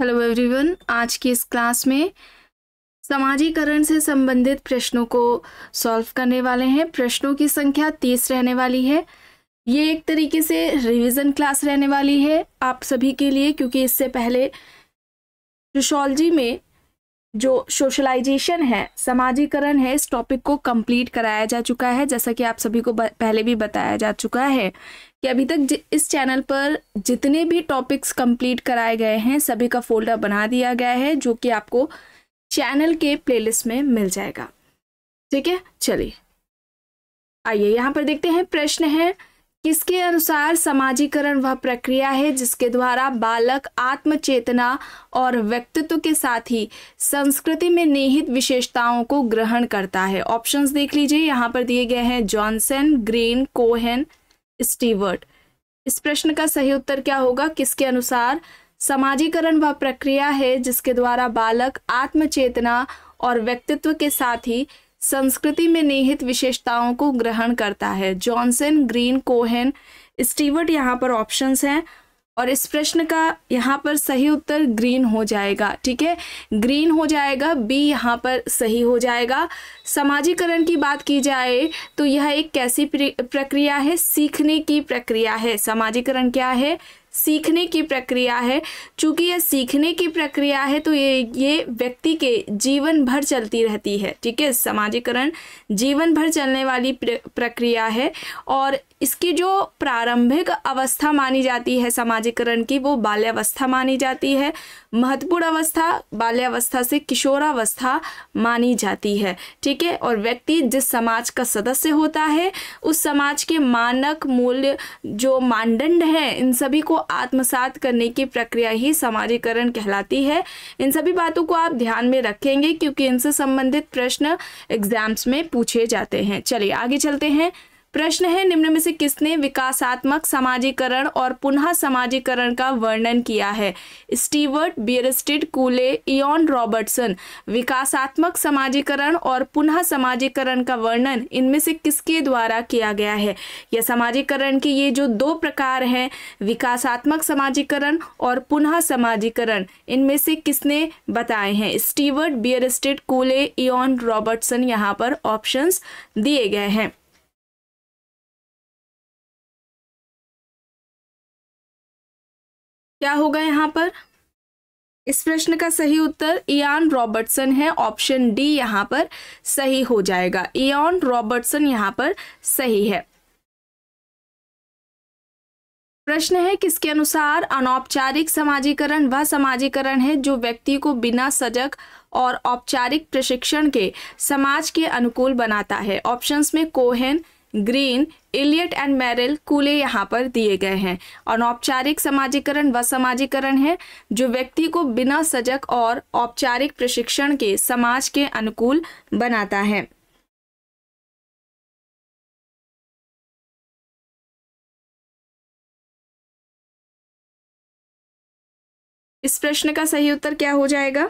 hello everyone आज की इस क्लास में समाजीकरण से संबंधित प्रश्नों को सॉल्व करने वाले हैं प्रश्नों की संख्या तीस रहने वाली है ये एक तरीके से रिवीजन क्लास रहने वाली है आप सभी के लिए क्योंकि इससे पहले सोशोलॉजी में जो सोशलाइजेशन है समाजीकरण है इस टॉपिक को कंप्लीट कराया जा चुका है जैसा कि आप सभी को पहले भी बताया जा चुका है कि अभी तक इस चैनल पर जितने भी टॉपिक्स कंप्लीट कराए गए हैं सभी का फोल्डर बना दिया गया है जो कि आपको चैनल के प्लेलिस्ट में मिल जाएगा ठीक है चलिए आइए यहाँ पर देखते हैं प्रश्न है किसके अनुसार समाजीकरण वह प्रक्रिया है जिसके द्वारा बालक आत्म चेतना और व्यक्तित्व के साथ ही संस्कृति में निहित विशेषताओं को ग्रहण करता है ऑप्शंस देख लीजिए यहाँ पर दिए गए हैं जॉनसन ग्रीन कोहेन स्टीवर्ट इस प्रश्न का सही उत्तर क्या होगा किसके अनुसार समाजीकरण वह प्रक्रिया है जिसके द्वारा बालक आत्मचेतना और व्यक्तित्व के साथ ही संस्कृति में निहित विशेषताओं को ग्रहण करता है जॉनसन ग्रीन कोहेन स्टीवर्ट यहाँ पर ऑप्शंस हैं और इस प्रश्न का यहाँ पर सही उत्तर ग्रीन हो जाएगा ठीक है ग्रीन हो जाएगा बी यहाँ पर सही हो जाएगा समाजीकरण की बात की जाए तो यह एक कैसी प्रक्रिया है सीखने की प्रक्रिया है समाजीकरण क्या है सीखने की प्रक्रिया है चूंकि यह सीखने की प्रक्रिया है तो ये ये व्यक्ति के जीवन भर चलती रहती है ठीक है समाजीकरण जीवन भर चलने वाली प्रक्रिया है और इसकी जो प्रारंभिक अवस्था मानी जाती है समाजीकरण की वो बाल्यावस्था मानी जाती है महत्वपूर्ण अवस्था बाल्यावस्था से किशोरावस्था मानी जाती है ठीक है और व्यक्ति जिस समाज का सदस्य होता है उस समाज के मानक मूल्य जो मानदंड हैं इन सभी को आत्मसात करने की प्रक्रिया ही समाजीकरण कहलाती है इन सभी बातों को आप ध्यान में रखेंगे क्योंकि इनसे संबंधित प्रश्न एग्जाम्स में पूछे जाते हैं चलिए आगे चलते हैं प्रश्न है निम्न में से किसने विकासात्मक समाजीकरण और पुनः समाजीकरण का वर्णन किया है स्टीवर्ट बियरस्टिड कूले इन रॉबर्टसन विकासात्मक समाजीकरण और पुनः समाजीकरण का वर्णन इनमें से किसके द्वारा किया गया है यह समाजीकरण के ये जो दो प्रकार हैं विकासात्मक समाजीकरण और पुनः समाजीकरण इनमें से किसने बताए हैं स्टीवर्ट बियरस्टिड कूले इन रॉबर्टसन यहाँ पर ऑप्शन दिए गए हैं क्या होगा यहाँ पर इस प्रश्न का सही उत्तर इयान रॉबर्टसन है ऑप्शन डी यहाँ पर सही हो जाएगा इयान रॉबर्टसन यहाँ पर सही है प्रश्न है किसके अनुसार अनौपचारिक समाजीकरण वह समाजीकरण है जो व्यक्ति को बिना सजग और औपचारिक प्रशिक्षण के समाज के अनुकूल बनाता है ऑप्शंस में Cohen Green Elliott and Merrill Cooley यहाँ पर दिए गए हैं अनौपचारिक समाजीकरण व समाजीकरण है जो व्यक्ति को बिना सजग और औपचारिक प्रशिक्षण के समाज के अनुकूल बनाता है इस प्रश्न का सही उत्तर क्या हो जाएगा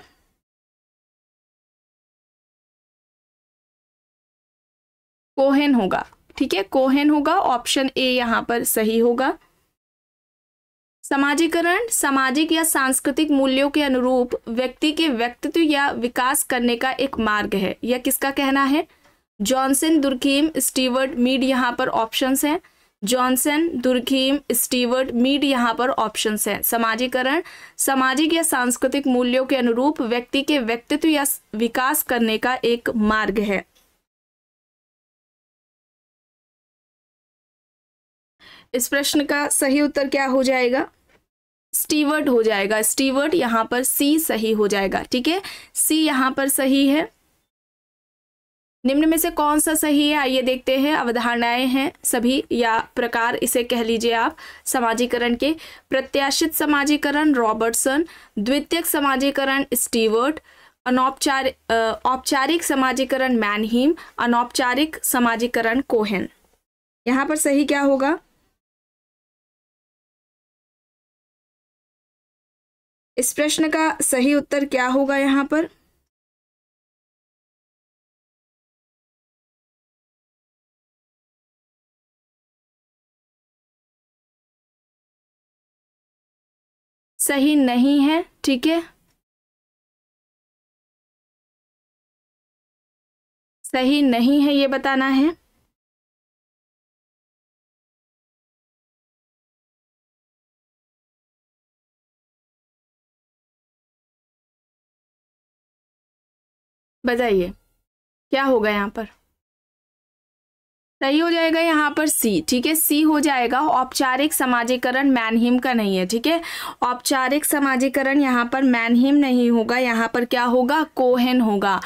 कोहेन होगा ठीक है कोहेन होगा ऑप्शन ए यहाँ पर सही होगा समाजीकरण सामाजिक या सांस्कृतिक मूल्यों के अनुरूप व्यक्ति के व्यक्तित्व या विकास करने का एक मार्ग है यह किसका कहना है जॉनसन दुर्खीम स्टीवर्ट मीड यहाँ पर ऑप्शंस हैं जॉनसन दुर्खीम स्टीवर्ट मीड यहाँ पर ऑप्शंस हैं समाजीकरण सामाजिक या सांस्कृतिक मूल्यों के अनुरूप व्यक्ति के व्यक्तित्व या विकास करने का एक मार्ग है इस प्रश्न का सही उत्तर क्या हो जाएगा स्टीवर्ट हो जाएगा स्टीवर्ट यहाँ पर सी सही हो जाएगा ठीक है सी यहाँ पर सही है निम्न में से कौन सा सही है आइए देखते हैं अवधारणाएं हैं सभी या प्रकार इसे कह लीजिए आप समाजीकरण के प्रत्याशित समाजीकरण रॉबर्टसन द्वितीयक समाजीकरण स्टीवर्ट अनौपचार औपचारिक समाजीकरण मैनहीम अनौपचारिक समाजीकरण कोहेन यहाँ पर सही क्या होगा इस प्रश्न का सही उत्तर क्या होगा यहाँ पर सही नहीं है ठीक है सही नहीं है ये बताना है बताइए क्या होगा यहाँ पर सही हो जाएगा यहाँ पर सी ठीक है सी हो जाएगा औपचारिक समाजीकरण मैनहिम का नहीं है ठीक है औपचारिक समाजीकरण यहाँ पर मैनहिम नहीं होगा यहाँ पर क्या होगा कोहेन होगा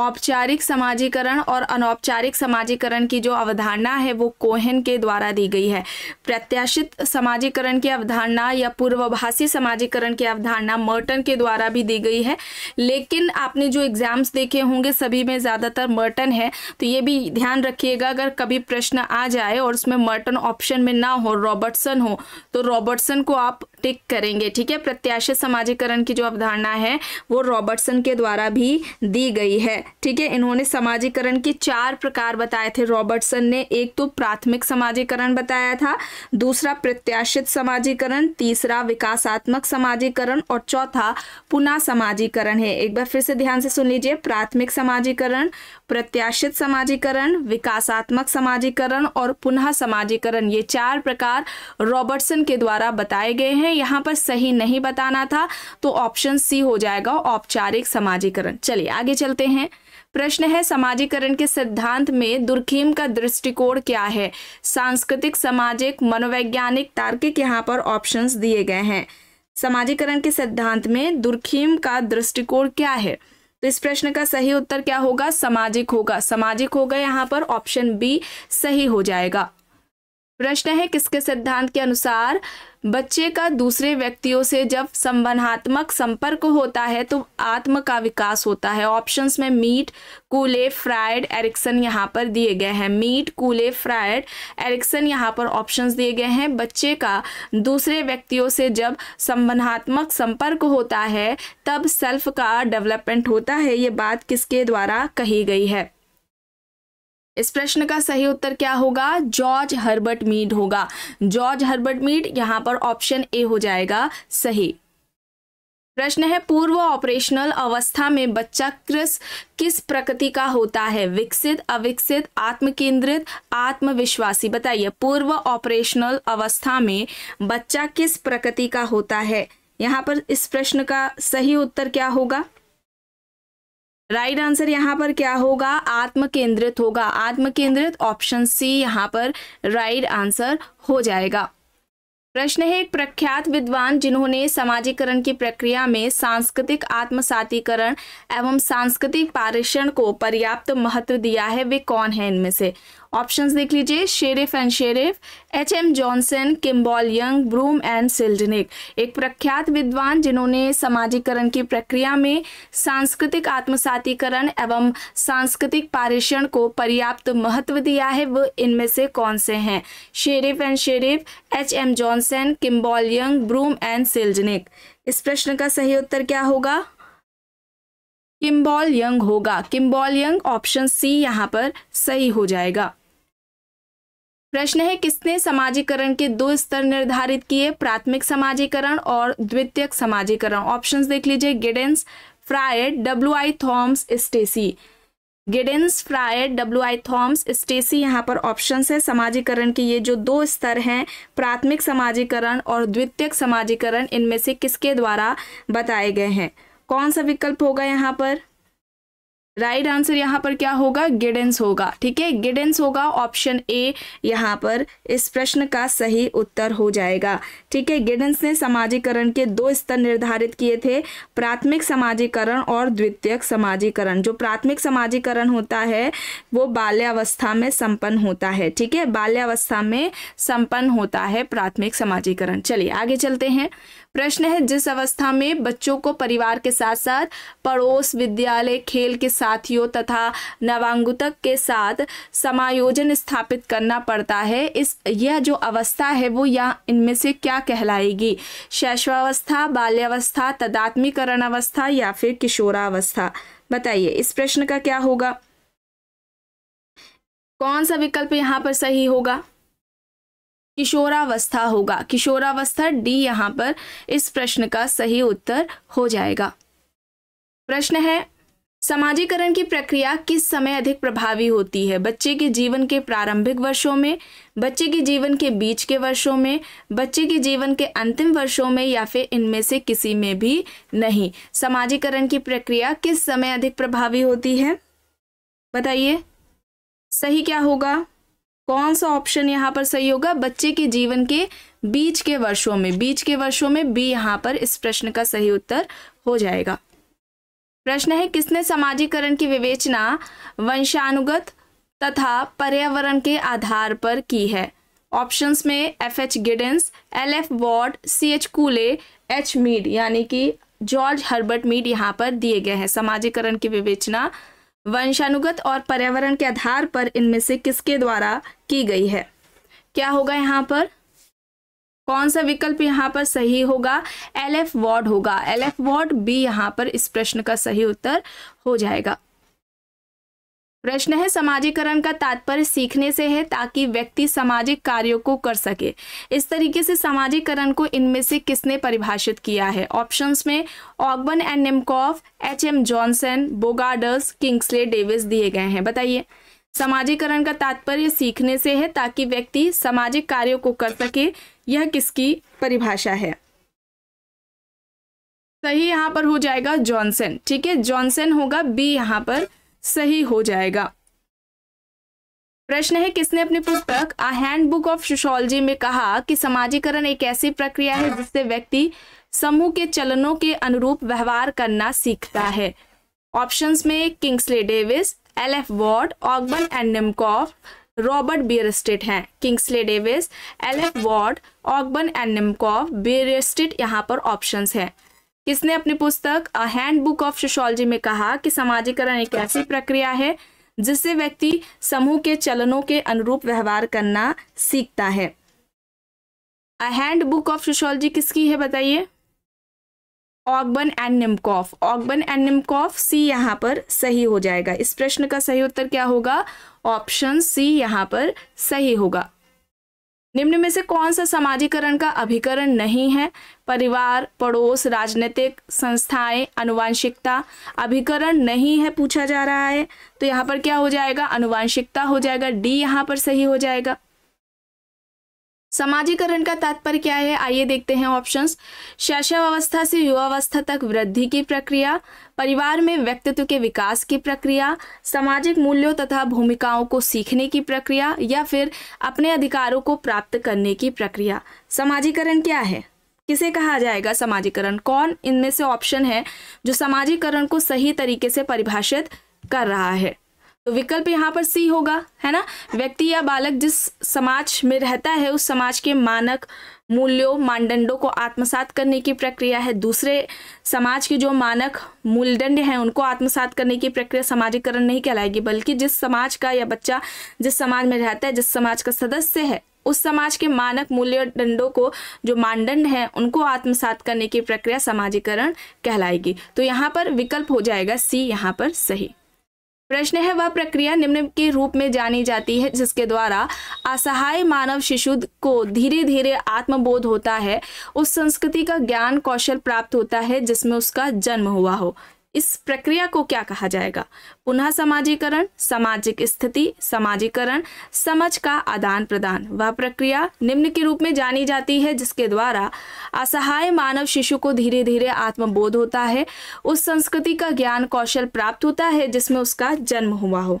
औपचारिक समाजीकरण और अनौपचारिक समाजीकरण की जो अवधारणा है वो कोहन के द्वारा दी गई है प्रत्याशित समाजीकरण की अवधारणा या पूर्वभाषी समाजीकरण की अवधारणा मर्टन के द्वारा भी दी गई है लेकिन आपने जो एग्जाम्स देखे होंगे सभी में ज़्यादातर मर्टन है तो ये भी ध्यान रखिएगा अगर कभी प्रश्न आ जाए और उसमें मर्टन ऑप्शन में ना हो रॉबर्टसन हो तो रॉबर्टसन को आप टिक करेंगे ठीक है प्रत्याशित समाजीकरण की जो अवधारणा है वो रॉबर्टसन के द्वारा भी दी गई है ठीक है इन्होंने समाजीकरण के चार प्रकार बताए थे रॉबर्टसन ने एक तो प्राथमिक समाजीकरण बताया था दूसरा प्रत्याशित समाजीकरण तीसरा विकासात्मक समाजीकरण और चौथा पुनः समाजीकरण है एक बार फिर से ध्यान से सुन लीजिए प्राथमिक समाजीकरण प्रत्याशित समाजीकरण विकासात्मक समाजीकरण और पुनः समाजीकरण ये चार प्रकार रॉबर्टसन के द्वारा बताए गए हैं यहाँ पर सही नहीं बताना था तो ऑप्शन सी हो जाएगा औपचारिक समाजीकरण चलिए आगे चलते हैं प्रश्न है समाजीकरण के सिद्धांत में दुर्खीम का दृष्टिकोण क्या है सांस्कृतिक सामाजिक मनोवैज्ञानिक तार्किक यहाँ पर ऑप्शंस दिए गए हैं समाजीकरण के सिद्धांत में दुर्खीम का दृष्टिकोण क्या है तो इस प्रश्न का सही उत्तर क्या होगा सामाजिक होगा सामाजिक होगा यहाँ पर ऑप्शन बी सही हो जाएगा प्रश्न है किसके सिद्धांत के अनुसार बच्चे का दूसरे व्यक्तियों से जब संबंधात्मक संपर्क होता है तो आत्म का विकास होता है ऑप्शंस में मीट कूले फ्राइड एरिक्सन यहाँ पर दिए गए हैं मीट कूले फ्राइड एरिक्सन यहाँ पर ऑप्शंस दिए गए हैं बच्चे का दूसरे व्यक्तियों से जब संबंधात्मक संपर्क होता है तब सेल्फ का डेवलपमेंट होता है ये बात किसके द्वारा कही गई है इस प्रश्न का सही उत्तर क्या होगा जॉर्ज हर्बर्ट मीड होगा जॉर्ज हर्बर्ट मीड यहाँ पर ऑप्शन ए हो जाएगा सही प्रश्न है पूर्व ऑपरेशनल अवस्था में बच्चा क्रिस किस प्रकृति का होता है विकसित अविकसित आत्मकेंद्रित आत्मविश्वासी बताइए पूर्व ऑपरेशनल अवस्था में बच्चा किस प्रकृति का होता है यहाँ पर इस प्रश्न का सही उत्तर क्या होगा राइट आंसर यहाँ पर क्या होगा आत्म केंद्रित होगा आत्म केंद्रित ऑप्शन सी यहाँ पर राइट आंसर हो जाएगा प्रश्न है एक प्रख्यात विद्वान जिन्होंने समाजीकरण की प्रक्रिया में सांस्कृतिक आत्मसातीकरण एवं सांस्कृतिक पारिषण को पर्याप्त महत्व दिया है वे कौन हैं इनमें से ऑप्शंस देख लीजिए Sherif and Sherif H M Johnson Kimball Young Broom and Selznick एक प्रख्यात विद्वान जिन्होंने समाजीकरण की प्रक्रिया में सांस्कृतिक आत्मसातीकरण एवं सांस्कृतिक पारिषण को पर्याप्त महत्व दिया है वह इनमें से कौन से हैं Sherif and Sherif H M Johnson Johnson Kimball Young Broom and Selznick इस प्रश्न का सही उत्तर क्या होगा किम्बॉल यंग होगा किम्बॉल यंग ऑप्शन सी यहां पर सही हो जाएगा प्रश्न है किसने समाजीकरण के दो स्तर निर्धारित किए प्राथमिक समाजीकरण और द्वितीयक समाजीकरण ऑप्शंस देख लीजिए Giddens Freud W I Thomas Stacey Giddens Freud W I Thomas Stacey यहाँ पर ऑप्शंस है समाजीकरण के ये जो दो स्तर हैं प्राथमिक समाजीकरण और द्वितीयक समाजीकरण इनमें से किसके द्वारा बताए गए हैं कौन सा विकल्प होगा यहाँ पर राइट आंसर यहाँ पर क्या होगा गिडेंस होगा ठीक है गिडेंस होगा ऑप्शन ए यहाँ पर इस प्रश्न का सही उत्तर हो जाएगा ठीक है गिडेंस ने समाजीकरण के दो स्तर निर्धारित किए थे प्राथमिक समाजीकरण और द्वितीयक समाजीकरण जो प्राथमिक समाजीकरण होता है वो बाल्यावस्था में संपन्न होता है ठीक है बाल्यावस्था में संपन्न होता है प्राथमिक समाजीकरण चलिए आगे चलते हैं प्रश्न है जिस अवस्था में बच्चों को परिवार के साथ साथ पड़ोस विद्यालय खेल के साथ साथियों तथा नवांगुतक के साथ समायोजन स्थापित करना पड़ता है इस यह जो अवस्था है वो या इनमें से क्या कहलाएगी शैशवावस्था बाल्यावस्था तदात्मीकरण अवस्था या फिर किशोरावस्था बताइए इस प्रश्न का क्या होगा कौन सा विकल्प यहाँ पर सही होगा किशोरावस्था होगा किशोरावस्था डी यहाँ पर इस प्रश्न का सही उत्तर हो जाएगा प्रश्न है समाजीकरण की प्रक्रिया किस समय अधिक प्रभावी होती है बच्चे के जीवन के प्रारंभिक वर्षों में बच्चे के जीवन के बीच के वर्षों में बच्चे के जीवन के अंतिम वर्षों में या फिर इनमें से किसी में भी नहीं समाजीकरण की प्रक्रिया किस समय अधिक प्रभावी होती है बताइए सही क्या होगा कौन सा ऑप्शन यहाँ पर सही होगा बच्चे के जीवन के बीच के वर्षों में बीच के वर्षों में बी यहाँ पर इस प्रश्न का सही उत्तर हो जाएगा प्रश्न है किसने समाजीकरण की विवेचना वंशानुगत तथा पर्यावरण के आधार पर की है ऑप्शंस में F H Giddens L F Ward C H Cooley H Mead यानी कि जॉर्ज हर्बर्ट मीड यहाँ पर दिए गए हैं समाजीकरण की विवेचना वंशानुगत और पर्यावरण के आधार पर इनमें से किसके द्वारा की गई है क्या होगा यहाँ पर कौन सा विकल्प यहाँ पर सही होगा एल एफ वार्ड होगा एल एफ वार्ड बी यहाँ पर इस प्रश्न का सही उत्तर हो जाएगा प्रश्न है समाजीकरण का तात्पर्य सीखने से है ताकि व्यक्ति सामाजिक कार्यों को कर सके इस तरीके से समाजीकरण को इनमें से किसने परिभाषित किया है ऑप्शंस में Ogburn and Nimkoff H M Johnson Bogardus Kingsley Davis दिए गए हैं बताइए समाजीकरण का तात्पर्य सीखने से है ताकि व्यक्ति सामाजिक कार्यों को कर सके यह किसकी परिभाषा है सही यहाँ पर हो जाएगा जॉनसन ठीक है जॉनसन होगा बी यहां पर सही हो जाएगा प्रश्न है किसने अपने पुस्तक a handbook of sociology में कहा कि समाजीकरण एक ऐसी प्रक्रिया है जिससे व्यक्ति समूह के चलनों के अनुरूप व्यवहार करना सीखता है ऑप्शंस में Kingsley Davis L F Ward Ogburn and Nimkoff Robert Bierstedt हैं Kingsley Davis L F Ward Ogburn and Nimkoff Bierstedt यहाँ पर ऑप्शंस हैं किसने अपनी पुस्तक a handbook of sociology में कहा कि समाजीकरण एक ऐसी प्रक्रिया है जिससे व्यक्ति समूह के चलनों के अनुरूप व्यवहार करना सीखता है a handbook of sociology किसकी है बताइए ऑगबन एंड निमकॉफ ऑगबन एंड निमकॉफ सी यहाँ पर सही हो जाएगा इस प्रश्न का सही उत्तर क्या होगा ऑप्शन सी यहाँ पर सही होगा निम्न में से कौन सा समाजीकरण का अभिकरण नहीं है परिवार पड़ोस राजनीतिक संस्थाएं अनुवांशिकता अभिकरण नहीं है पूछा जा रहा है तो यहाँ पर क्या हो जाएगा अनुवांशिकता हो जाएगा डी यहाँ पर सही हो जाएगा समाजीकरण का तात्पर्य क्या है आइए देखते हैं ऑप्शंस शैशवावस्था से युवावस्था तक वृद्धि की प्रक्रिया परिवार में व्यक्तित्व के विकास की प्रक्रिया सामाजिक मूल्यों तथा भूमिकाओं को सीखने की प्रक्रिया या फिर अपने अधिकारों को प्राप्त करने की प्रक्रिया समाजीकरण क्या है किसे कहा जाएगा समाजीकरण कौन इनमें से ऑप्शन है जो समाजीकरण को सही तरीके से परिभाषित कर रहा है तो विकल्प यहाँ पर सी होगा है ना व्यक्ति या बालक जिस समाज में रहता है उस समाज के मानक मूल्यों मानदंडों को आत्मसात करने की प्रक्रिया है दूसरे समाज के जो मानक मूलदंड हैं उनको आत्मसात करने की प्रक्रिया समाजीकरण नहीं कहलाएगी बल्कि जिस समाज का या बच्चा जिस समाज में रहता है जिस समाज का सदस्य है उस समाज के मानक मूल्य दंडों को जो मानदंड हैं उनको आत्मसात करने की प्रक्रिया समाजीकरण कहलाएगी तो यहाँ पर विकल्प हो जाएगा सी यहाँ पर सही प्रश्न है वह प्रक्रिया निम्न के रूप में जानी जाती है जिसके द्वारा असहाय मानव शिशु को धीरे धीरे आत्मबोध होता है उस संस्कृति का ज्ञान कौशल प्राप्त होता है जिसमें उसका जन्म हुआ हो इस प्रक्रिया को क्या कहा जाएगा पुनः समाजीकरण सामाजिक स्थिति समाजीकरण समझ का आदान प्रदान वह प्रक्रिया निम्न के रूप में जानी जाती है जिसके द्वारा असहाय मानव शिशु को धीरे धीरे आत्मबोध होता है उस संस्कृति का ज्ञान कौशल प्राप्त होता है जिसमें उसका जन्म हुआ हो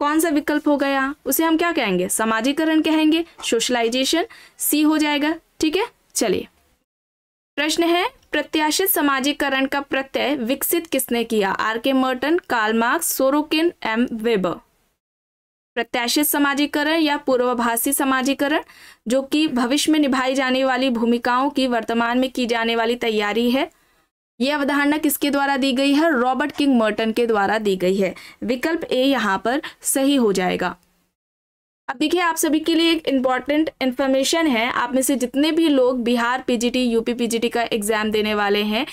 कौन सा विकल्प हो गया उसे हम क्या कहेंगे समाजीकरण कहेंगे सोशलाइजेशन सी हो जाएगा ठीक है चलिए प्रश्न है प्रत्याशित समाजीकरण का प्रत्यय विकसित किसने किया R K Merton Karl Marx Sorokin M Weber प्रत्याशित समाजीकरण या पूर्वाभासी समाजीकरण जो कि भविष्य में निभाई जाने वाली भूमिकाओं की वर्तमान में की जाने वाली तैयारी है यह अवधारणा किसके द्वारा दी गई है रॉबर्ट किंग मर्टन के द्वारा दी गई है विकल्प ए यहाँ पर सही हो जाएगा अब देखिए आप सभी के लिए एक इम्पॉर्टेंट इन्फॉर्मेशन है आप में से जितने भी लोग बिहार पीजीटी यूपी पीजीटी का एग्ज़ाम देने वाले हैं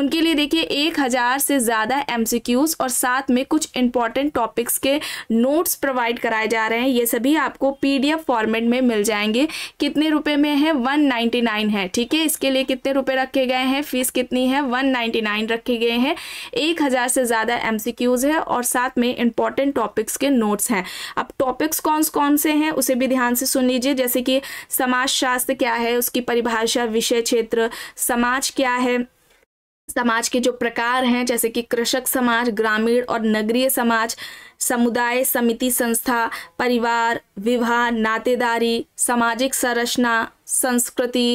उनके लिए देखिए एक हज़ार से ज़्यादा एमसीक्यूज़ और साथ में कुछ इम्पॉर्टेंट टॉपिक्स के नोट्स प्रोवाइड कराए जा रहे हैं ये सभी आपको पीडीएफ फॉर्मेट में मिल जाएंगे कितने रुपये में है वन है ठीक है इसके लिए कितने रुपये रखे गए हैं फीस कितनी है वन रखे गए हैं एक से ज़्यादा एम है और साथ में इम्पॉर्टेंट टॉपिक्स के नोट्स हैं अब टॉपिक्स कौन कौन से हैं उसे भी ध्यान से सुन लीजिए जैसे कि समाज शास्त्र क्या है उसकी परिभाषा विषय क्षेत्र समाज क्या है समाज के जो प्रकार हैं जैसे कि कृषक समाज ग्रामीण और नगरीय समाज समुदाय समिति संस्था परिवार विवाह नातेदारी सामाजिक संरचना संस्कृति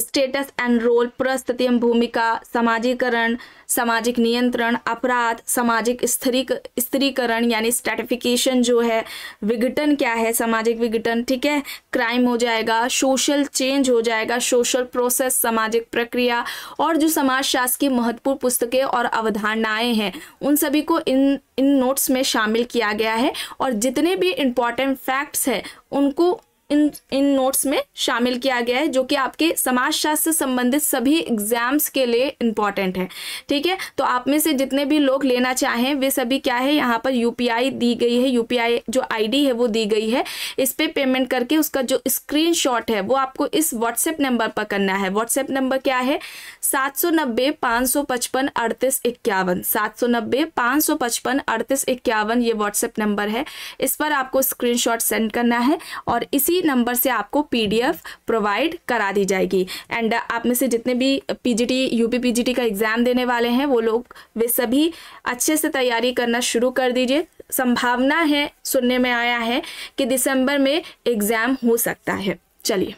स्टेटस एंड रोल प्रस्तुति भूमिका समाजीकरण सामाजिक नियंत्रण अपराध सामाजिक स्त्री स्त्रीकरण यानी स्टेटिफिकेशन जो है विघटन क्या है सामाजिक विघटन ठीक है क्राइम हो जाएगा सोशल चेंज हो जाएगा सोशल प्रोसेस सामाजिक प्रक्रिया और जो समाजशास्त्र की महत्वपूर्ण पुस्तकें और अवधारणाएं हैं उन सभी को इन इन नोट्स में शामिल किया गया है और जितने भी इम्पॉर्टेंट फैक्ट्स हैं उनको इन इन नोट्स में शामिल किया गया है जो कि आपके समाजशास्त्र संबंधित सभी एग्जाम्स के लिए इम्पॉर्टेंट है ठीक है तो आप में से जितने भी लोग लेना चाहें वे सभी क्या है यहाँ पर यू दी गई है यू जो आई है वो दी गई है इस पर पे पेमेंट करके उसका जो स्क्रीन है वो आपको इस व्हाट्सएप नंबर पर करना है व्हाट्सएप नंबर क्या है सात सौ नब्बे पाँच सौ पचपन अड़तीस इक्यावन सात सौ नब्बे पाँच सौ पचपन अड़तीस इक्यावन ये व्हाट्सएप नंबर है इस पर आपको स्क्रीनशॉट सेंड करना है और इसी इसी नंबर से आपको पीडीएफ प्रोवाइड करा दी जाएगी एंड आप में से जितने भी पीजीटी यूपी पीजीटी का एग्ज़ाम देने वाले हैं वो लोग वे सभी अच्छे से तैयारी करना शुरू कर दीजिए संभावना है सुनने में आया है कि दिसंबर में एग्ज़ाम हो सकता है चलिए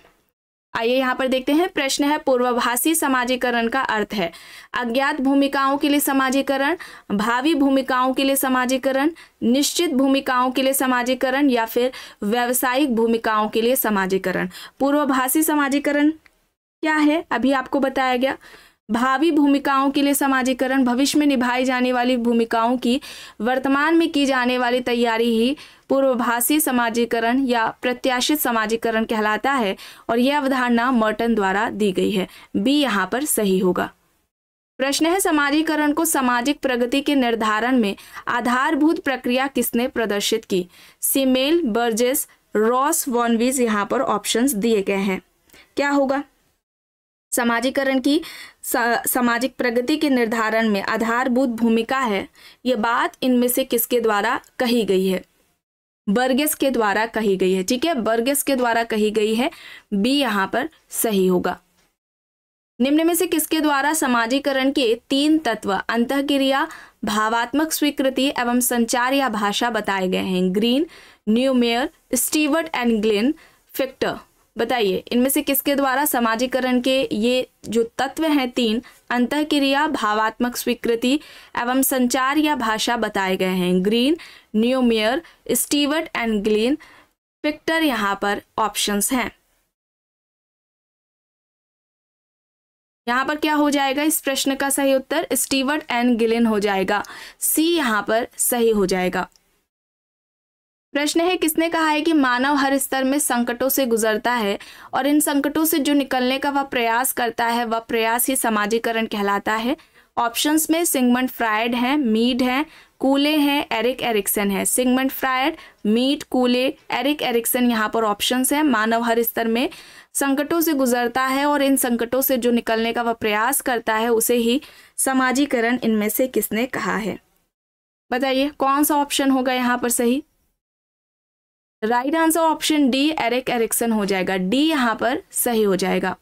आइए यहाँ पर देखते हैं प्रश्न है पूर्वाभासी समाजीकरण का अर्थ है अज्ञात भूमिकाओं के लिए समाजीकरण भावी भूमिकाओं के लिए समाजीकरण निश्चित भूमिकाओं के लिए समाजीकरण या फिर व्यावसायिक भूमिकाओं के लिए समाजीकरण पूर्वाभासी समाजीकरण क्या है अभी आपको बताया गया भावी भूमिकाओं के लिए समाजीकरण भविष्य में निभाई जाने वाली भूमिकाओं की वर्तमान में की जाने वाली तैयारी ही पूर्वभाषी समाजीकरण या प्रत्याशित समाजीकरण कहलाता है और यह अवधारणा मर्टन द्वारा दी गई है बी यहाँ पर सही होगा प्रश्न है समाजीकरण को सामाजिक प्रगति के निर्धारण में आधारभूत प्रक्रिया किसने प्रदर्शित की सीमेल बर्जेस रॉस वॉनवीज यहाँ पर ऑप्शंस दिए गए हैं क्या होगा समाजीकरण की सामाजिक प्रगति के निर्धारण में आधारभूत भूमिका है ये बात इनमें से किसके द्वारा कही गई है बर्गेस के द्वारा कही गई है ठीक है बर्गेस के द्वारा कही गई है बी यहाँ पर सही होगा निम्न में से किसके द्वारा समाजीकरण के तीन तत्व अंत क्रिया भावात्मक स्वीकृति एवं संचार या भाषा बताए गए हैं Green Neumeyer Stewart and Glynn Fichter बताइए इनमें से किसके द्वारा समाजीकरण के ये जो तत्व हैं तीन अंत क्रिया भावात्मक स्वीकृति एवं संचार या भाषा बताए गए हैं Green Neumeyer Stewart and Glynn Fichter यहाँ पर ऑप्शंस हैं यहाँ पर क्या हो जाएगा इस प्रश्न का सही उत्तर स्टीवर्ट एंड गिलिन हो जाएगा सी यहाँ पर सही हो जाएगा प्रश्न है किसने कहा है कि मानव हर स्तर में संकटों से गुजरता है और इन संकटों से जो निकलने का वह प्रयास करता है वह प्रयास ही समाजीकरण कहलाता है ऑप्शंस में सिगमंड फ्रायड हैं मीड हैं कूले हैं एरिक एरिक्सन है Sigmund Freud Mead Cooley Erik Erikson यहाँ पर ऑप्शंस हैं मानव हर स्तर में संकटों से गुजरता है और इन संकटों से जो निकलने का वह प्रयास करता है उसे ही समाजीकरण इनमें से किसने कहा है बताइए कौन सा ऑप्शन होगा यहाँ पर सही right answer option D Erik Erikson हो जाएगा डी यहाँ पर सही हो जाएगा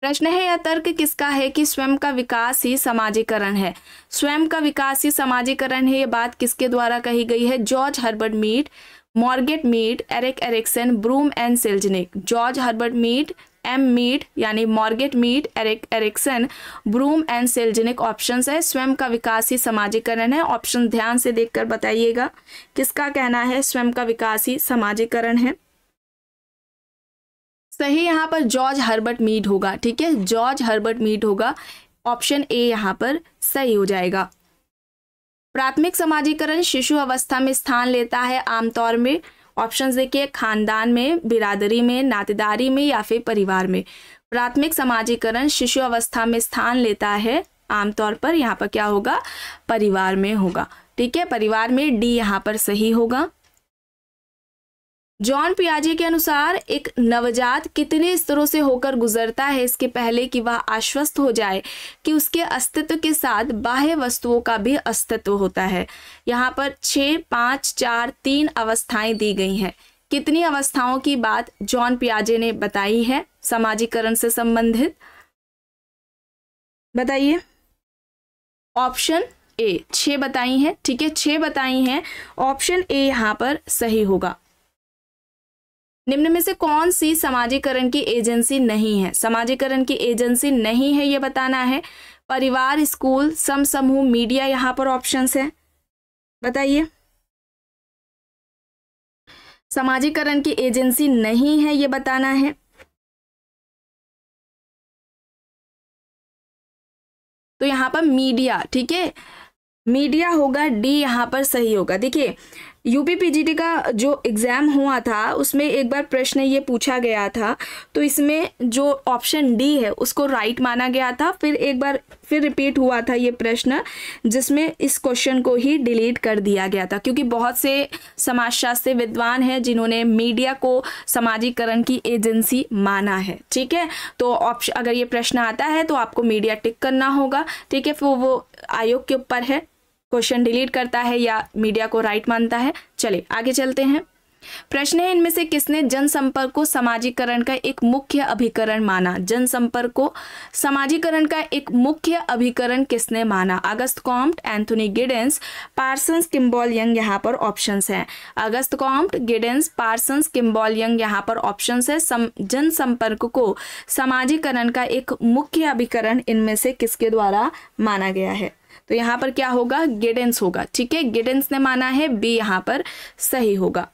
प्रश्न है यह तर्क किसका है कि स्वयं का विकास ही समाजीकरण है स्वयं का विकास ही समाजीकरण है ये बात किसके द्वारा कही गई है George Herbert Mead Margaret Mead Erik Erikson Broom and Selznick George Herbert Mead M Mead यानी Margaret Mead Erikson Broom and Selznick option है स्वयं का विकास ही समाजीकरण है ऑप्शन ध्यान से देखकर बताइएगा किसका कहना है स्वयं का विकास ही समाजीकरण है सही यहाँ पर जॉर्ज हर्बर्ट मीट होगा ठीक है जॉर्ज हर्बर्ट मीट होगा ऑप्शन ए यहाँ पर सही हो जाएगा प्राथमिक समाजीकरण शिशु अवस्था में स्थान लेता है आमतौर में ऑप्शन देखिए खानदान में बिरादरी में नातेदारी में या फिर परिवार में प्राथमिक समाजीकरण शिशु अवस्था में स्थान लेता है आमतौर पर यहाँ पर क्या होगा परिवार में होगा ठीक है परिवार में डी यहाँ पर सही होगा जॉन पियाजे के अनुसार एक नवजात कितने स्तरों से होकर गुजरता है इसके पहले कि वह आश्वस्त हो जाए कि उसके अस्तित्व के साथ बाह्य वस्तुओं का भी अस्तित्व होता है यहाँ पर छः पाँच चार तीन अवस्थाएं दी गई हैं कितनी अवस्थाओं की बात जॉन पियाजे ने बताई है सामाजिकरण से संबंधित बताइए ऑप्शन ए छः बताई हैं ठीक है छः बताई हैं ऑप्शन ए यहाँ पर सही होगा निम्न में से कौन सी समाजीकरण की एजेंसी नहीं है समाजीकरण की एजेंसी नहीं है ये बताना है परिवार स्कूल सम समूह मीडिया यहाँ पर ऑप्शंस है बताइए समाजीकरण की एजेंसी नहीं है ये बताना है तो यहाँ पर मीडिया ठीक है मीडिया होगा डी यहाँ पर सही होगा देखिए यूपी पीजीटी का जो एग्ज़ाम हुआ था उसमें एक बार प्रश्न ये पूछा गया था तो इसमें जो ऑप्शन डी है उसको राइट माना गया था फिर एक बार फिर रिपीट हुआ था ये प्रश्न जिसमें इस क्वेश्चन को ही डिलीट कर दिया गया था क्योंकि बहुत से समाजशास्त्री विद्वान हैं जिन्होंने मीडिया को समाजीकरण की एजेंसी माना है ठीक है तो ऑप्शन अगर ये प्रश्न आता है तो आपको मीडिया टिक करना होगा ठीक है फिर वो आयोग के ऊपर है क्वेश्चन डिलीट करता है या मीडिया को राइट मानता है चले आगे चलते हैं प्रश्न है इनमें से किसने जनसंपर्क को सामाजिकरण का एक मुख्य अभिकरण माना जनसंपर्क को समाजीकरण का एक मुख्य अभिकरण किसने माना August Comte Anthony Giddens Parsons Kimball Young यहाँ पर ऑप्शन है August Comte Giddens Parsons Kimball Young यहाँ पर ऑप्शन है जनसंपर्क को समाजीकरण का एक मुख्य अभिकरण इनमें से किसके द्वारा माना गया है तो यहाँ पर क्या होगा गेडेंस होगा ठीक है गेडेंस ने माना है बी यहाँ पर सही होगा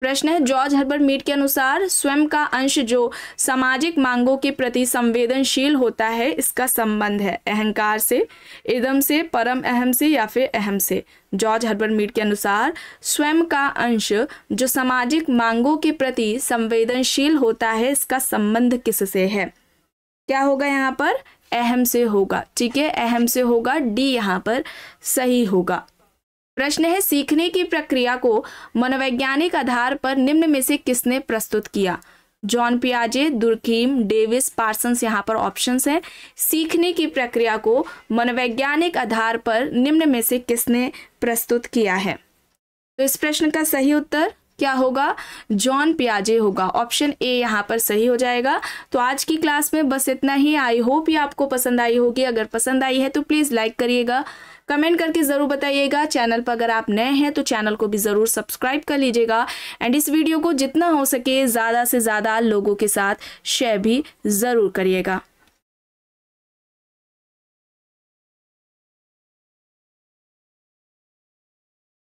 प्रश्न है जॉर्ज हर्बर्ट मीट के अनुसार स्वयं का अंश जो सामाजिक मांगों के प्रति संवेदनशील होता है इसका संबंध है अहंकार से इदम से परम अहम से या फिर अहम से जॉर्ज हर्बर्ट मीट के अनुसार स्वयं का अंश जो सामाजिक मांगों के प्रति संवेदनशील होता है इसका संबंध किससे है क्या होगा यहाँ पर अहम से होगा ठीक है अहम से होगा डी यहाँ पर सही होगा प्रश्न है सीखने की प्रक्रिया को मनोवैज्ञानिक आधार पर निम्न में से किसने प्रस्तुत किया जॉन पियाजे दुर्खीम डेविस पार्सन्स यहाँ पर ऑप्शंस हैं सीखने की प्रक्रिया को मनोवैज्ञानिक आधार पर निम्न में से किसने प्रस्तुत किया है तो इस प्रश्न का सही उत्तर क्या होगा जॉन पियाजे होगा ऑप्शन ए यहाँ पर सही हो जाएगा तो आज की क्लास में बस इतना ही आई होप ये आपको पसंद आई होगी अगर पसंद आई है तो प्लीज़ लाइक करिएगा कमेंट करके ज़रूर बताइएगा चैनल पर अगर आप नए हैं तो चैनल को भी ज़रूर सब्सक्राइब कर लीजिएगा एंड इस वीडियो को जितना हो सके ज़्यादा से ज़्यादा लोगों के साथ शेयर भी ज़रूर करिएगा